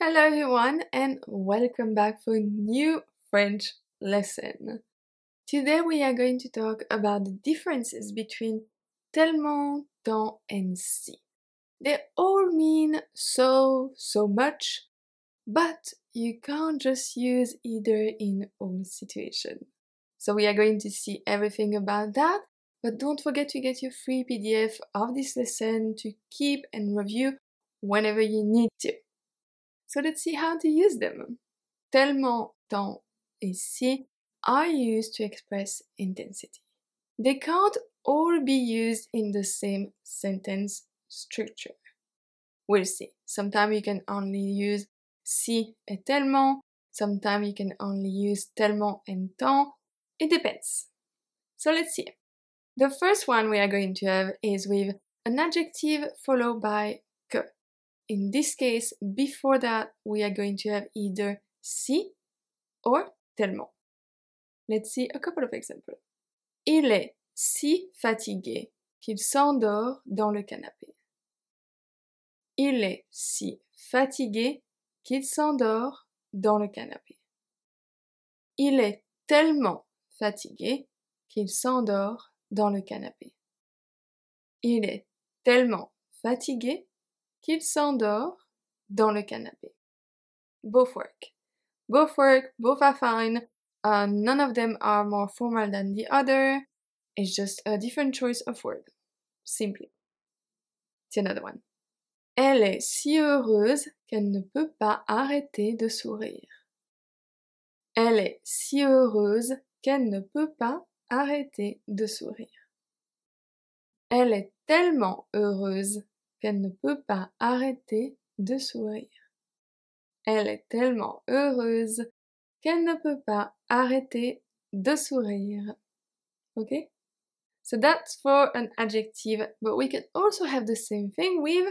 Hello everyone and welcome back for a new French lesson. Today we are going to talk about the differences between tellement, tant and si. They all mean so, so much, but you can't just use either in all situations. So we are going to see everything about that, but don't forget to get your free PDF of this lesson to keep and review whenever you need to. So let's see how to use them. Tellement, temps ici are used to express intensity. They can't all be used in the same sentence structure. We'll see. Sometimes you can only use si et tellement. Sometimes you can only use tellement and temps. It depends. So let's see. The first one we are going to have is with an adjective followed by que. In this case, before that, we are going to have either si or tellement. Let's see a couple of examples. Il est si fatigué qu'il s'endort dans le canapé. Il est si fatigué qu'il s'endort dans le canapé. Il est tellement fatigué qu'il s'endort dans le canapé. Il est tellement fatigué qu'il s'endort dans le canapé. Both work. Both work, both are fine. Uh, none of them are more formal than the other. It's just a different choice of word. Simply. C'est another one. Elle est si heureuse qu'elle ne peut pas arrêter de sourire. Elle est si heureuse qu'elle ne peut pas arrêter de sourire. Elle est tellement heureuse qu'elle ne peut pas arrêter de sourire. Elle est tellement heureuse qu'elle ne peut pas arrêter de sourire. Okay? So that's for an adjective, but we can also have the same thing with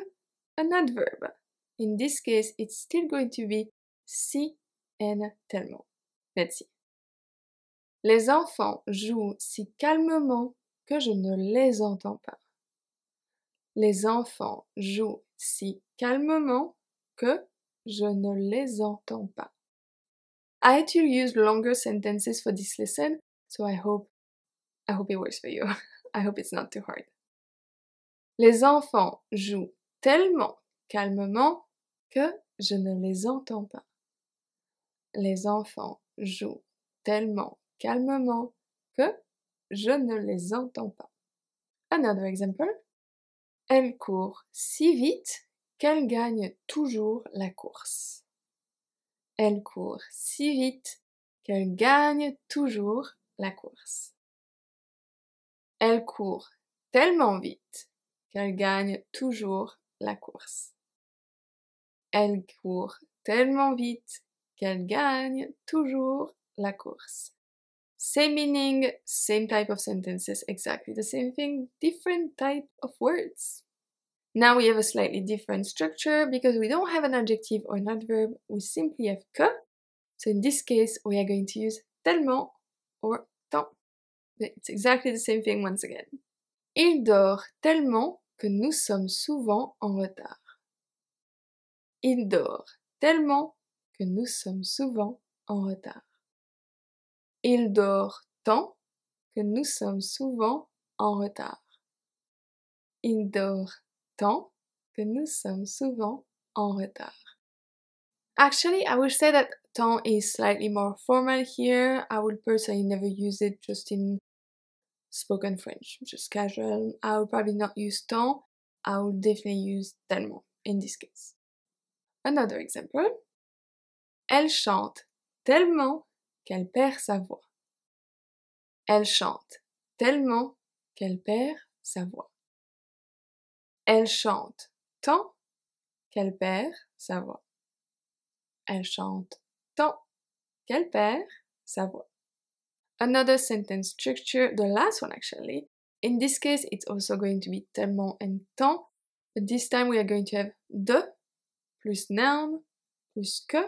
an adverb. In this case, it's still going to be si and tellement. Let's see. Les enfants jouent si calmement que je ne les entends pas. Les enfants jouent si calmement que je ne les entends pas. I had to use longer sentences for this lesson, so I hope I hope it works for you. I hope it's not too hard. Les enfants jouent tellement calmement que je ne les entends pas. Les enfants jouent tellement calmement que je ne les entends pas. Another example. Elle court si vite qu'elle gagne toujours la course. Elle court si vite qu'elle gagne toujours la course. Elle court tellement vite qu'elle gagne toujours la course. Elle court tellement vite qu'elle gagne toujours la course. Same meaning, same type of sentences, exactly the same thing, different type of words. Now we have a slightly different structure because we don't have an adjective or an adverb, we simply have que. So in this case, we are going to use tellement or tant. It's exactly the same thing once again. Il dort tellement que nous sommes souvent en retard. Il dort tellement que nous sommes souvent en retard. Il dort tant que nous sommes souvent en retard. Il dort tant que nous sommes souvent en retard. Actually, I would say that tant is slightly more formal here. I would personally never use it just in spoken French, just casual. I would probably not use tant. I would definitely use tellement in this case. Another example. Elle chante tellement qu'elle perd sa voix. Elle chante tellement qu'elle perd sa voix. Elle chante tant qu'elle perd sa voix. Elle chante tant qu'elle perd sa voix. Another sentence structure, the last one actually. In this case, it's also going to be tellement et tant. But this time we are going to have de plus noun plus que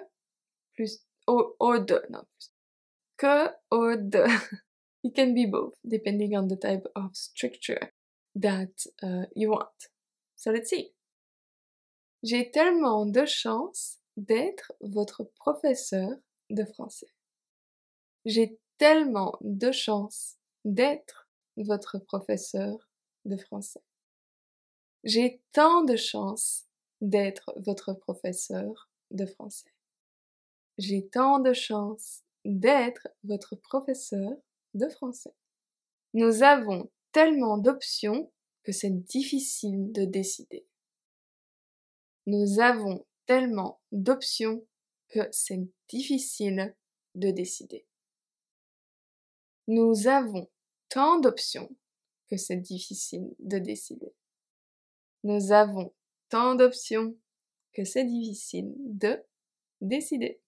plus or, de, que ou de, It can be both, depending on the type of structure that euh, you want. So let's see. J'ai tellement de chance d'être votre professeur de français. J'ai tellement de chance d'être votre professeur de français. J'ai tant de chance d'être votre professeur de français. J'ai tant de chance d'être votre professeur de français. Nous avons tellement d'options que c'est difficile de décider. Nous avons tellement d'options que c'est difficile de décider. Nous avons tant d'options que c'est difficile de décider. Nous avons tant d'options que c'est difficile de décider.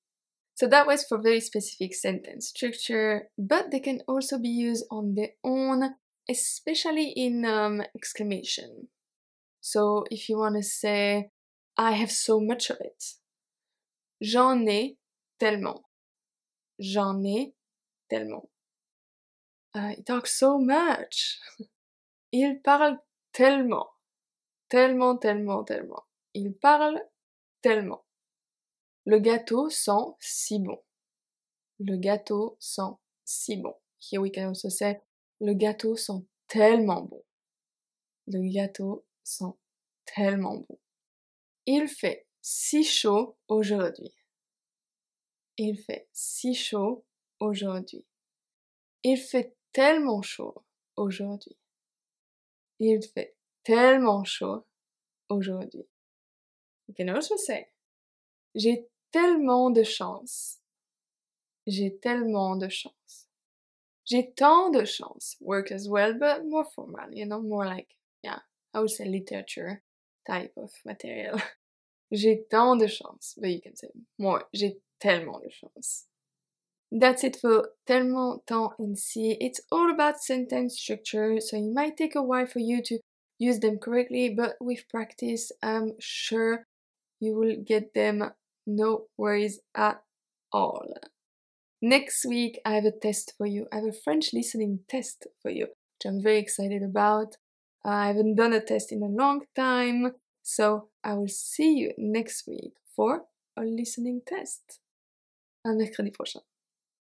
So that was for very specific sentence structure, but they can also be used on their own, especially in um, exclamation. So if you want to say, I have so much of it. J'en ai tellement. J'en ai tellement. Uh, he talks so much. Il parle tellement. Tellement, tellement, tellement. Il parle tellement. Le gâteau sent si bon. Le gâteau sent si bon. Here we can le gâteau sent tellement bon. Le gâteau sent tellement bon. Il fait si chaud aujourd'hui. Il fait si chaud aujourd'hui. Il fait tellement chaud aujourd'hui. Il fait tellement chaud aujourd'hui. j'ai tellement de chance. J'ai tellement de chance. J'ai tant de chance. Work as well, but more formal, you know, more like, yeah, I would say literature type of material. J'ai tant de chance, but you can say more. J'ai tellement de chance. That's it for tellement, tant and si. It's all about sentence structure, so it might take a while for you to use them correctly, but with practice, I'm sure you will get them no worries at all. Next week, I have a test for you. I have a French listening test for you, which I'm very excited about. I haven't done a test in a long time, so I will see you next week for a listening test. À mercredi prochain.